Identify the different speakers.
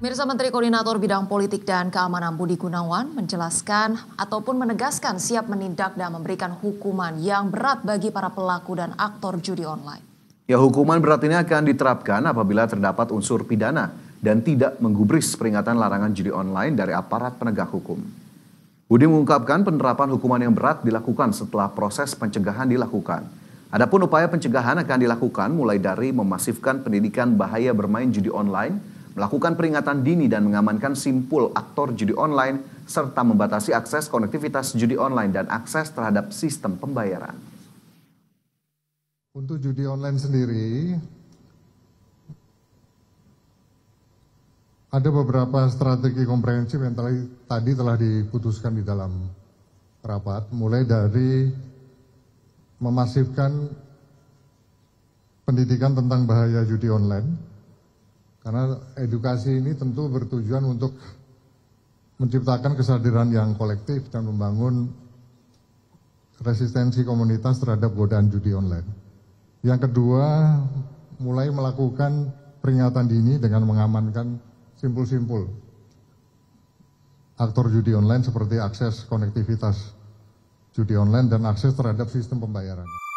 Speaker 1: Mirsa Menteri Koordinator Bidang Politik dan Keamanan Budi Gunawan menjelaskan ataupun menegaskan siap menindak dan memberikan hukuman yang berat bagi para pelaku dan aktor judi online.
Speaker 2: Ya hukuman berat ini akan diterapkan apabila terdapat unsur pidana dan tidak menggubris peringatan larangan judi online dari aparat penegak hukum. Budi mengungkapkan penerapan hukuman yang berat dilakukan setelah proses pencegahan dilakukan. Adapun upaya pencegahan akan dilakukan mulai dari memasifkan pendidikan bahaya bermain judi online melakukan peringatan dini dan mengamankan simpul aktor judi online, serta membatasi akses konektivitas judi online dan akses terhadap sistem pembayaran.
Speaker 3: Untuk judi online sendiri, ada
Speaker 4: beberapa strategi komprehensif yang tadi telah diputuskan di dalam rapat, mulai dari memasifkan pendidikan tentang bahaya judi online, karena edukasi ini tentu bertujuan untuk menciptakan kesadaran yang kolektif dan membangun resistensi komunitas terhadap godaan judi online. Yang kedua, mulai melakukan peringatan dini dengan mengamankan simpul-simpul aktor judi online seperti akses konektivitas judi online dan akses terhadap sistem pembayaran.